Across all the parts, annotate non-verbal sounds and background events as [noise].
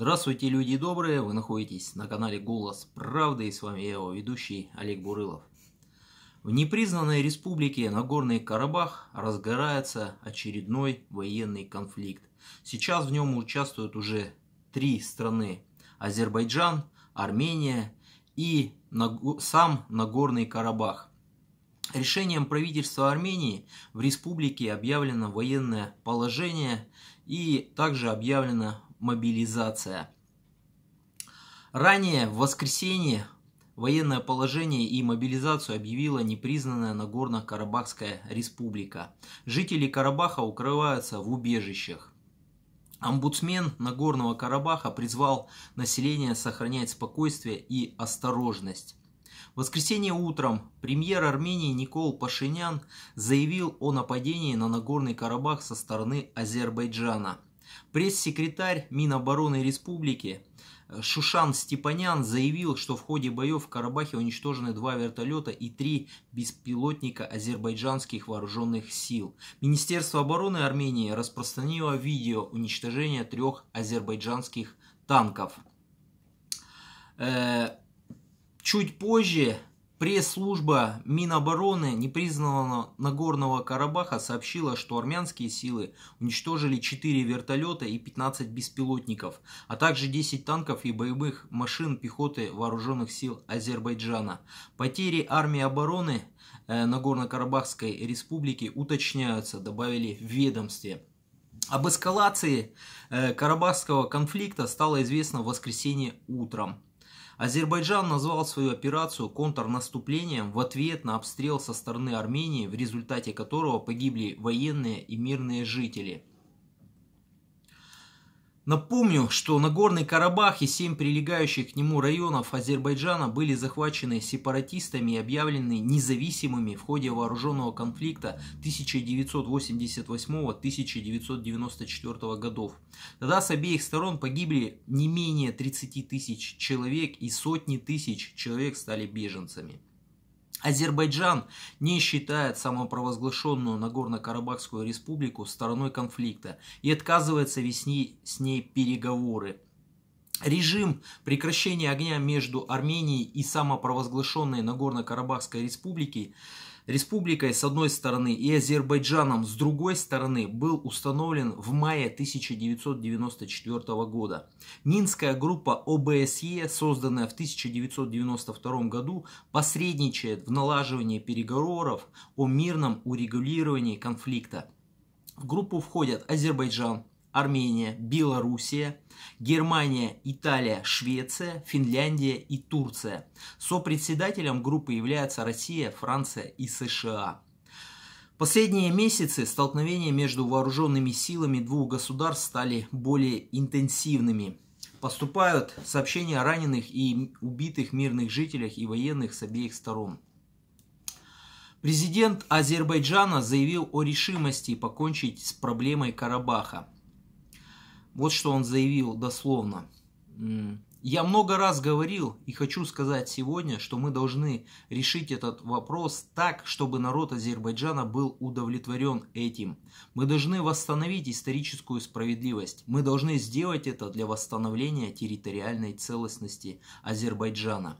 Здравствуйте, люди добрые! Вы находитесь на канале «Голос правды» и с вами я, его ведущий Олег Бурылов. В непризнанной республике Нагорный Карабах разгорается очередной военный конфликт. Сейчас в нем участвуют уже три страны – Азербайджан, Армения и сам Нагорный Карабах. Решением правительства Армении в республике объявлено военное положение и также объявлено мобилизация. Ранее в воскресенье военное положение и мобилизацию объявила непризнанная Нагорно-Карабахская республика. Жители Карабаха укрываются в убежищах. Омбудсмен Нагорного Карабаха призвал население сохранять спокойствие и осторожность. В воскресенье утром премьер Армении Никол Пашинян заявил о нападении на Нагорный Карабах со стороны Азербайджана – Пресс-секретарь Минобороны Республики э, Шушан Степанян заявил, что в ходе боев в Карабахе уничтожены два вертолета и три беспилотника азербайджанских вооруженных сил. Министерство обороны Армении распространило видео уничтожения трех азербайджанских танков. Э, чуть позже Пресс-служба Минобороны непризнанного Нагорного Карабаха сообщила, что армянские силы уничтожили 4 вертолета и 15 беспилотников, а также 10 танков и боевых машин пехоты вооруженных сил Азербайджана. Потери армии обороны э, Нагорно-Карабахской республики уточняются, добавили в ведомстве. Об эскалации э, Карабахского конфликта стало известно в воскресенье утром. Азербайджан назвал свою операцию контрнаступлением в ответ на обстрел со стороны Армении, в результате которого погибли военные и мирные жители – Напомню, что Нагорный Карабах и семь прилегающих к нему районов Азербайджана были захвачены сепаратистами и объявлены независимыми в ходе вооруженного конфликта 1988-1994 годов. Тогда с обеих сторон погибли не менее 30 тысяч человек и сотни тысяч человек стали беженцами. Азербайджан не считает самопровозглашенную Нагорно-Карабахскую республику стороной конфликта и отказывается вести с ней переговоры. Режим прекращения огня между Арменией и самопровозглашенной Нагорно-Карабахской республикой республикой с одной стороны и Азербайджаном с другой стороны был установлен в мае 1994 года. Минская группа ОБСЕ, созданная в 1992 году, посредничает в налаживании переговоров о мирном урегулировании конфликта. В группу входят Азербайджан, Армения, Белоруссия, Германия, Италия, Швеция, Финляндия и Турция. Сопредседателем группы являются Россия, Франция и США. Последние месяцы столкновения между вооруженными силами двух государств стали более интенсивными. Поступают сообщения о раненых и убитых мирных жителях и военных с обеих сторон. Президент Азербайджана заявил о решимости покончить с проблемой Карабаха. Вот что он заявил дословно. Я много раз говорил и хочу сказать сегодня, что мы должны решить этот вопрос так, чтобы народ Азербайджана был удовлетворен этим. Мы должны восстановить историческую справедливость. Мы должны сделать это для восстановления территориальной целостности Азербайджана.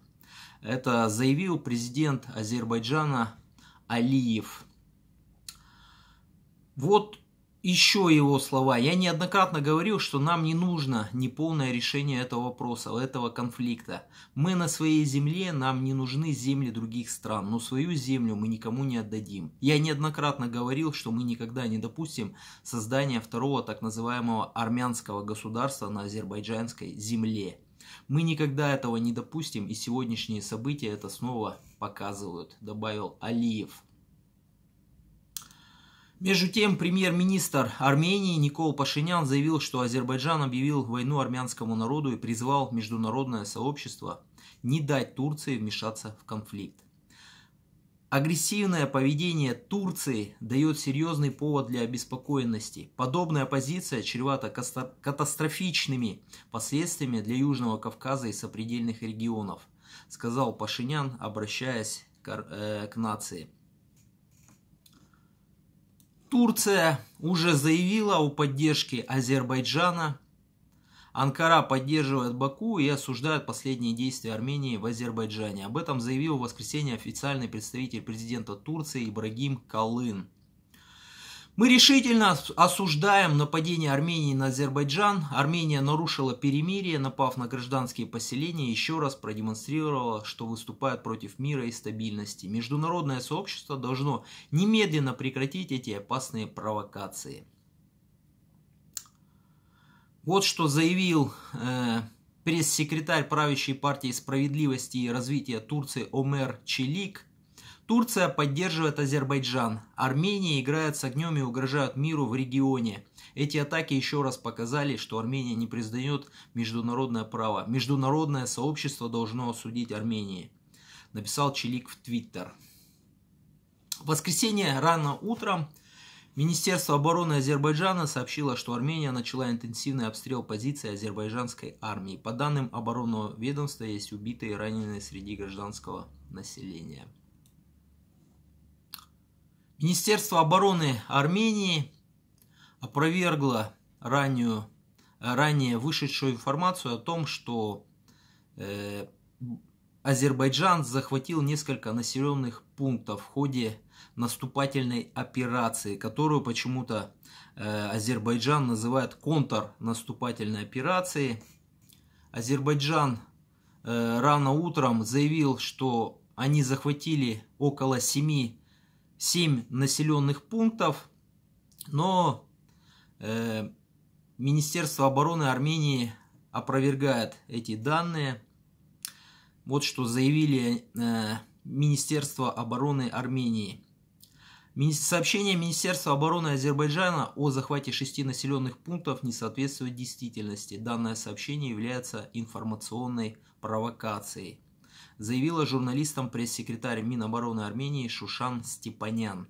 Это заявил президент Азербайджана Алиев. Вот еще его слова. Я неоднократно говорил, что нам не нужно неполное решение этого вопроса, этого конфликта. Мы на своей земле, нам не нужны земли других стран, но свою землю мы никому не отдадим. Я неоднократно говорил, что мы никогда не допустим создания второго так называемого армянского государства на азербайджанской земле. Мы никогда этого не допустим, и сегодняшние события это снова показывают, добавил Алиев. Между тем, премьер-министр Армении Никол Пашинян заявил, что Азербайджан объявил войну армянскому народу и призвал международное сообщество не дать Турции вмешаться в конфликт. Агрессивное поведение Турции дает серьезный повод для обеспокоенности. Подобная позиция чревата катастрофичными последствиями для Южного Кавказа и сопредельных регионов, сказал Пашинян, обращаясь к, э, к нации. Турция уже заявила о поддержке Азербайджана. Анкара поддерживает Баку и осуждает последние действия Армении в Азербайджане. Об этом заявил в воскресенье официальный представитель президента Турции Ибрагим Калын. Мы решительно осуждаем нападение Армении на Азербайджан. Армения нарушила перемирие, напав на гражданские поселения, еще раз продемонстрировала, что выступает против мира и стабильности. Международное сообщество должно немедленно прекратить эти опасные провокации. Вот что заявил э, пресс-секретарь правящей партии справедливости и развития Турции Омер Челик – Турция поддерживает Азербайджан. Армения играет с огнем и угрожает миру в регионе. Эти атаки еще раз показали, что Армения не признает международное право. Международное сообщество должно осудить Армении. Написал Челик в Твиттер. В воскресенье рано утром Министерство обороны Азербайджана сообщило, что Армения начала интенсивный обстрел позиций азербайджанской армии. По данным оборонного ведомства, есть убитые и раненые среди гражданского населения. Министерство обороны Армении опровергло раннюю, э, ранее вышедшую информацию о том, что э, Азербайджан захватил несколько населенных пунктов в ходе наступательной операции, которую почему-то э, Азербайджан называет контрнаступательной операцией. Азербайджан э, рано утром заявил, что они захватили около семи 7 населенных пунктов, но э, Министерство обороны Армении опровергает эти данные. Вот что заявили э, Министерство обороны Армении. Сообщение Министерства обороны Азербайджана о захвате шести населенных пунктов не соответствует действительности. Данное сообщение является информационной провокацией заявила журналистам пресс-секретарь Минобороны Армении Шушан Степанян.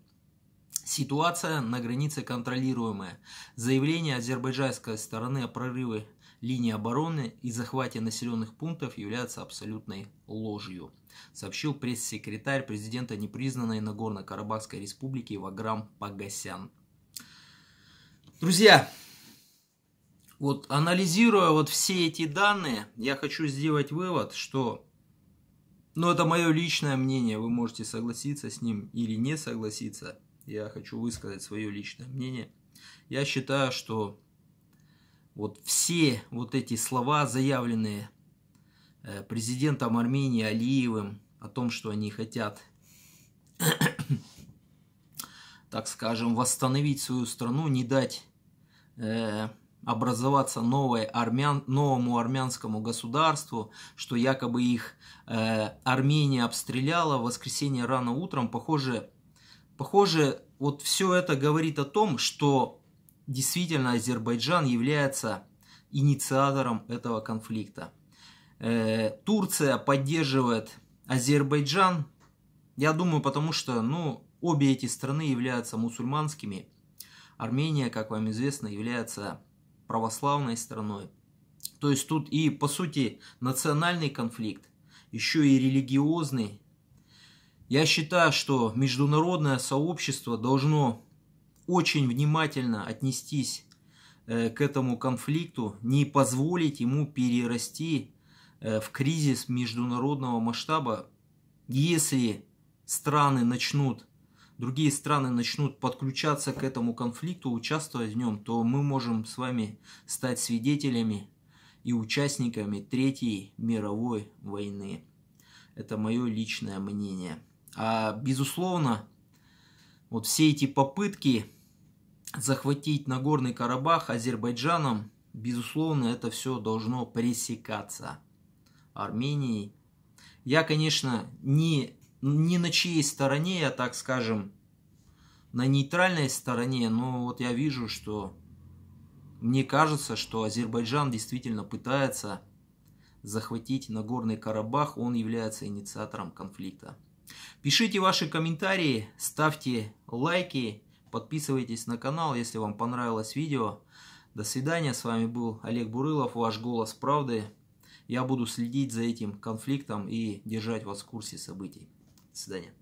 Ситуация на границе контролируемая. Заявление азербайджанской стороны о прорыве линии обороны и захвате населенных пунктов является абсолютной ложью, сообщил пресс-секретарь президента непризнанной Нагорно-Карабахской республики Ваграм Пагасян. Друзья, вот анализируя вот все эти данные, я хочу сделать вывод, что но это мое личное мнение, вы можете согласиться с ним или не согласиться. Я хочу высказать свое личное мнение. Я считаю, что вот все вот эти слова, заявленные э, президентом Армении Алиевым о том, что они хотят, [coughs] так скажем, восстановить свою страну, не дать э, образоваться новое армян, новому армянскому государству, что якобы их э, Армения обстреляла в воскресенье рано утром. Похоже, похоже, вот все это говорит о том, что действительно Азербайджан является инициатором этого конфликта. Э, Турция поддерживает Азербайджан, я думаю, потому что ну, обе эти страны являются мусульманскими. Армения, как вам известно, является православной страной. То есть тут и, по сути, национальный конфликт, еще и религиозный. Я считаю, что международное сообщество должно очень внимательно отнестись э, к этому конфликту, не позволить ему перерасти э, в кризис международного масштаба, если страны начнут другие страны начнут подключаться к этому конфликту, участвовать в нем, то мы можем с вами стать свидетелями и участниками Третьей мировой войны. Это мое личное мнение. А безусловно, вот все эти попытки захватить Нагорный Карабах Азербайджаном, безусловно, это все должно пресекаться Арменией. Я, конечно, не не на чьей стороне я, так скажем, на нейтральной стороне, но вот я вижу, что мне кажется, что Азербайджан действительно пытается захватить Нагорный Карабах, он является инициатором конфликта. Пишите ваши комментарии, ставьте лайки, подписывайтесь на канал, если вам понравилось видео. До свидания, с вами был Олег Бурылов, ваш голос правды. Я буду следить за этим конфликтом и держать вас в курсе событий свидания.